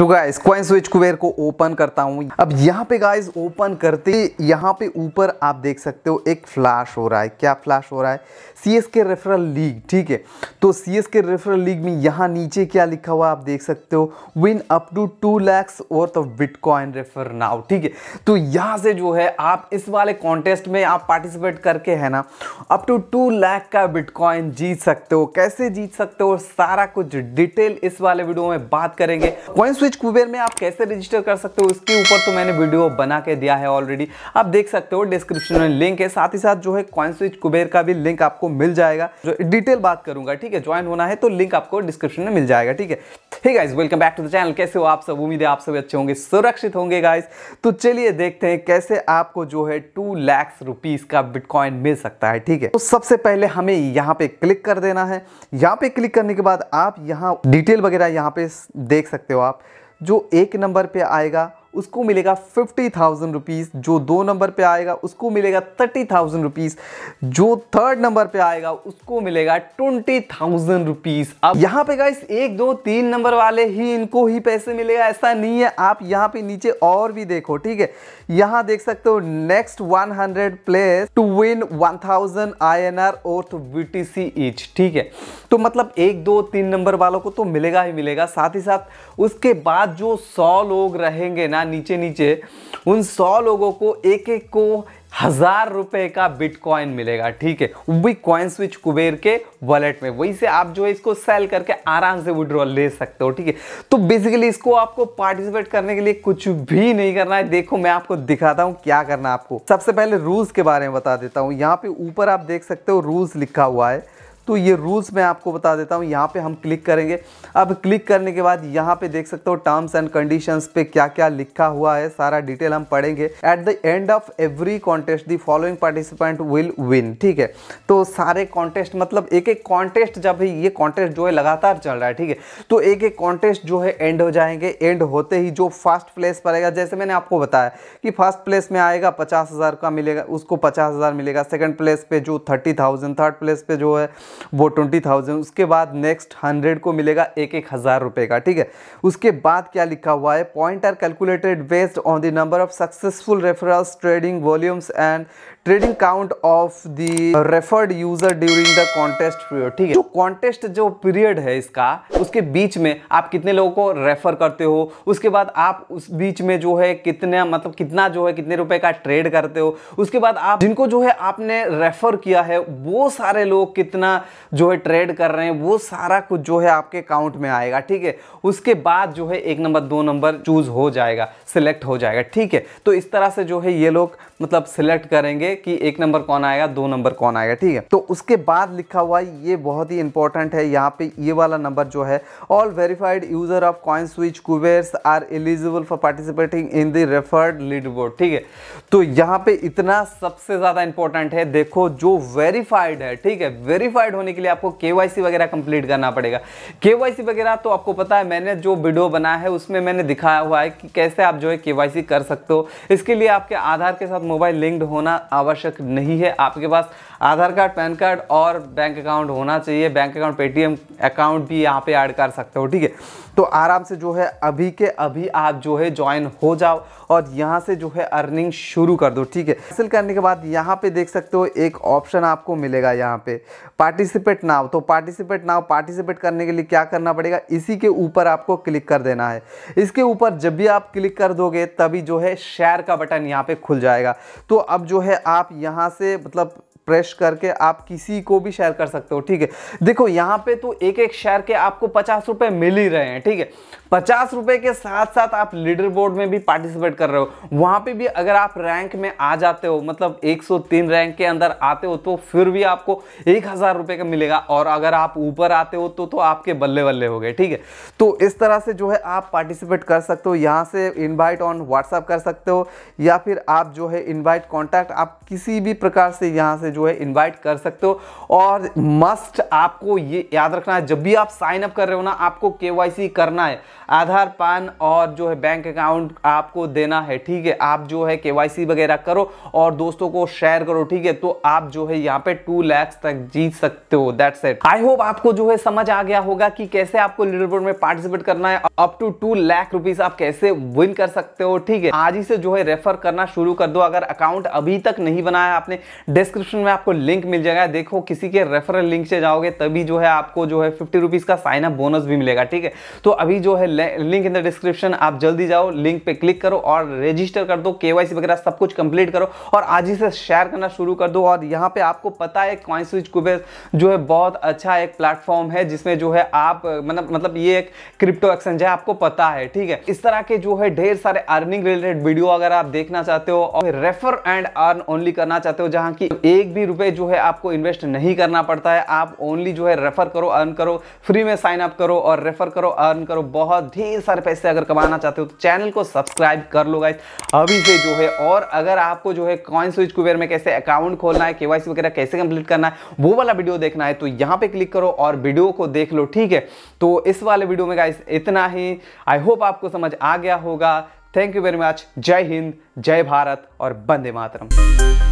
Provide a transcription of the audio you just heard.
तो guys coin switch Kuber को open करता हूँ अब यहाँ पे गाइस ओपन करते यहाँ पे ऊपर आप देख सकते हो एक फ्लैश हो रहा है क्या फ्लैश हो रहा है सी एस के रेफरल लीग ठीक है तो सी एस के रेफरल लीग में यहाँ नीचे क्या लिखा हुआ आप देख सकते हो win up to two lakhs worth of bitcoin refer now ठीक है तो यहाँ से जो है आप इस वाले कॉन्टेस्ट में आप पार्टिसिपेट करके है ना अप टू टू लैख का बिटकॉइन जीत सकते हो कैसे जीत सकते हो सारा कुछ डिटेल इस वाले वीडियो में बात करेंगे क्वाइन विलेज कुबेर में आप कैसे रजिस्टर कर सकते हो इसके ऊपर तो मैंने वीडियो बना के दिया है ऑलरेडी आप देख सकते हो डिस्क्रिप्शन में लिंक है साथ ही साथ जो है कॉइन स्विच कुबेर का भी लिंक आपको मिल जाएगा जो डिटेल बात करूंगा ठीक है ज्वाइन होना है तो लिंक आपको डिस्क्रिप्शन में मिल जाएगा ठीक है ठीक welcome back to the channel कैसे हो आप सब उम्मीद है आप सब अच्छे होंगे सुरक्षित होंगे गाइज तो चलिए देखते हैं कैसे आपको जो है टू लैक्स रुपीज का बिटकॉइन मिल सकता है ठीक है तो सबसे पहले हमें यहाँ पे क्लिक कर देना है यहाँ पे क्लिक करने के बाद आप यहाँ डिटेल वगैरह यहाँ पे देख सकते हो आप जो एक नंबर पे आएगा उसको मिलेगा फिफ्टी थाउजेंड रुपीज़ जो दो नंबर पे आएगा उसको मिलेगा थर्टी थाउजेंड रुपीज़ जो थर्ड नंबर पे आएगा उसको मिलेगा ट्वेंटी थाउजेंड रुपीज़ अब यहाँ पे गाइस एक दो तीन नंबर वाले ही इनको ही पैसे मिलेगा ऐसा नहीं है आप यहाँ पे नीचे और भी देखो ठीक है यहाँ देख सकते हो next one hundred place to win one thousand I N R और सी तो ईच ठीक है तो मतलब एक दो तीन नंबर वालों को तो मिलेगा ही मिलेगा साथ ही साथ उसके बाद जो सौ लोग रहेंगे ना यहाँ नीचे नीचे उन सौ लोगों को एक एक को हज़ार रुपए का बिटकॉइन मिलेगा ठीक है वो भी कॉइन स्विच कुबेर के वॉलेट में वही से आप जो है इसको सेल करके आराम से विड्रॉल ले सकते हो ठीक है तो बेसिकली इसको आपको पार्टिसिपेट करने के लिए कुछ भी नहीं करना है देखो मैं आपको दिखाता हूँ क्या करना है आपको सबसे पहले रूल्स के बारे में बता देता हूँ यहाँ पे ऊपर आप देख सकते हो रूल्स लिखा हुआ है तो ये रूल्स मैं आपको बता देता हूँ यहाँ पे हम क्लिक करेंगे अब क्लिक करने के बाद यहाँ पे देख सकते हो टर्म्स एंड कंडीशंस पे क्या क्या लिखा हुआ है सारा डिटेल हम पढ़ेंगे at the end of every contest the following participant will win ठीक है तो सारे कॉन्टेस्ट मतलब एक एक कॉन्टेस्ट जब ये कॉन्टेस्ट जो है लगातार चल रहा है ठीक है तो एक एक कॉन्टेस्ट जो है एंड हो जाएंगे एंड होते ही जो फर्स्ट प्लेस पर आएगा जैसे मैंने आपको बताया कि फर्स्ट प्लेस में आएगा पचास हज़ार का मिलेगा उसको पचास हज़ार मिलेगा सेकेंड प्लेस पे जो थर्टी थाउजेंड थर्ड प्लेस पे जो है वो ट्वेंटी थाउजेंड उसके बाद नेक्स्ट हंड्रेड को मिलेगा एक एक हज़ार रुपये का ठीक है उसके बाद क्या लिखा हुआ है point are calculated based on the number of successful referrals trading volumes and trading count of the referred user during the contest period ठीक है जो कॉन्टेस्ट जो पीरियड है इसका उसके बीच में आप कितने लोगों को रेफर करते हो उसके बाद आप उस बीच में जो है कितना मतलब कितना जो है कितने रुपए का ट्रेड करते हो उसके बाद आप जिनको जो है आपने रेफर किया है वो सारे लोग कितना जो है ट्रेड कर रहे हैं वो सारा कुछ जो है आपके अकाउंट में आएगा ठीक है उसके बाद जो है एक नंबर दो नंबर चूज हो जाएगा सिलेक्ट हो जाएगा ठीक है तो इस तरह से जो है ये लोग मतलब सिलेक्ट करेंगे कि एक नंबर कौन आएगा दो नंबर कौन आएगा ठीक है तो उसके बाद लिखा हुआ ये बहुत ही इंपॉर्टेंट है यहाँ पे ये वाला नंबर जो है all verified user of coin switch Kuber's are eligible for participating in the referred leaderboard ठीक है तो यहाँ पे इतना सबसे ज़्यादा इंपॉर्टेंट है देखो जो वेरीफाइड है ठीक है वेरीफाइड होने के लिए आपको के वगैरह कंप्लीट करना पड़ेगा के वगैरह तो आपको पता है मैंने जो वीडियो बनाया है उसमें मैंने दिखाया हुआ है कि कैसे आप जो है के कर सकते हो इसके लिए आपके आधार के साथ मोबाइल लिंक्ड होना आवश्यक नहीं है आपके पास आधार कार्ड पैन कार्ड और बैंक अकाउंट होना चाहिए बैंक अकाउंट पेटीएम अकाउंट भी यहाँ पे ऐड कर सकते हो ठीक है तो आराम से जो है अभी के अभी आप जो है ज्वाइन हो जाओ और यहाँ से जो है अर्निंग शुरू कर दो ठीक है हासिल करने के बाद यहाँ पे देख सकते हो एक ऑप्शन आपको मिलेगा यहाँ पे पार्टिसिपेट नाव तो पार्टिसिपेट नाव पार्टिसिपेट करने के लिए क्या करना पड़ेगा इसी के ऊपर आपको क्लिक कर देना है इसके ऊपर जब भी आप क्लिक कर दोगे तभी जो है शेयर का बटन यहाँ पे खुल जाएगा तो अब जो है आप यहाँ से मतलब प्रेस करके आप किसी को भी शेयर कर सकते हो ठीक है देखो यहाँ पे तो एक एक शेयर के आपको पचास रुपए मिल ही रहे हैं ठीक है पचास रुपए के साथ साथ आप लीडर बोर्ड में भी पार्टिसिपेट कर रहे हो वहां पे भी अगर आप रैंक में आ जाते हो मतलब 103 रैंक के अंदर आते हो तो फिर भी आपको एक हज़ार रुपए का मिलेगा और अगर आप ऊपर आते हो तो तो आपके बल्ले बल्ले हो गए ठीक है तो इस तरह से जो है आप पार्टिसिपेट कर सकते हो यहाँ से इन्वाइट ऑन व्हाट्सअप कर सकते हो या फिर आप जो है इन्वाइट कॉन्टैक्ट आप किसी भी प्रकार से यहाँ से जो जो है इन्वाइट कर सकते हो और मस्ट आपको ये याद रखना है जब भी आप साइन अप कर रहे हो ना आपको के करना है आधार पान और जो है बैंक अकाउंट आपको देना है ठीक है आप जो है के वगैरह करो और दोस्तों को शेयर करो ठीक है तो आप जो है यहाँ पे टू लैक्स तक जीत सकते हो दैट्स इट आई होप आपको जो है समझ आ गया होगा कि कैसे आपको लीडरबोर्ड में पार्टिसिपेट करना है up to two lakh rupees आप कैसे विन कर सकते हो ठीक है आज ही से जो है रेफर करना शुरू कर दो अगर अकाउंट अभी तक नहीं बनाया आपने डिस्क्रिप्शन डिस्क्रिप्शन में आपको लिंक मिल जाएगा देखो किसी के रेफरल लिंक से जाओगे तभी जो है आपको जो है फिफ्टी रुपीज़ का साइन अप बोनस भी मिलेगा ठीक है तो अभी जो है लिंक इन द डिस्क्रिप्शन आप जल्दी जाओ लिंक पे क्लिक करो और रजिस्टर कर दो के वगैरह सब कुछ कंप्लीट करो और आज ही से शेयर करना शुरू कर दो और यहाँ पे आपको पता है कॉइन स्विच कुबेर जो है बहुत अच्छा एक प्लेटफॉर्म है जिसमें जो है आप मतलब मतलब ये एक क्रिप्टो एक्सचेंज है आपको पता है ठीक है इस तरह के जो है ढेर सारे अर्निंग रिलेटेड वीडियो अगर आप देखना चाहते हो और रेफर एंड अर्न ओनली करना चाहते हो जहां की एक एक भी रुपए जो है आपको इन्वेस्ट नहीं करना पड़ता है आप ओनली जो है रेफर करो अर्न करो फ्री में साइन अप करो और रेफर करो अर्न करो बहुत ढेर सारे पैसे अगर कमाना चाहते हो तो चैनल को सब्सक्राइब कर लो गाइस अभी से जो है और अगर आपको जो है कॉइन स्विच कुबेर में कैसे अकाउंट खोलना है केवाईसी वगैरह कैसे कंप्लीट करना है वो वाला वीडियो देखना है तो यहां पर क्लिक करो और वीडियो को देख लो ठीक है तो इस वाले वीडियो में गाइस इतना ही आई होप आपको समझ आ गया होगा थैंक यू वेरी मच जय हिंद जय भारत और बंदे मातरम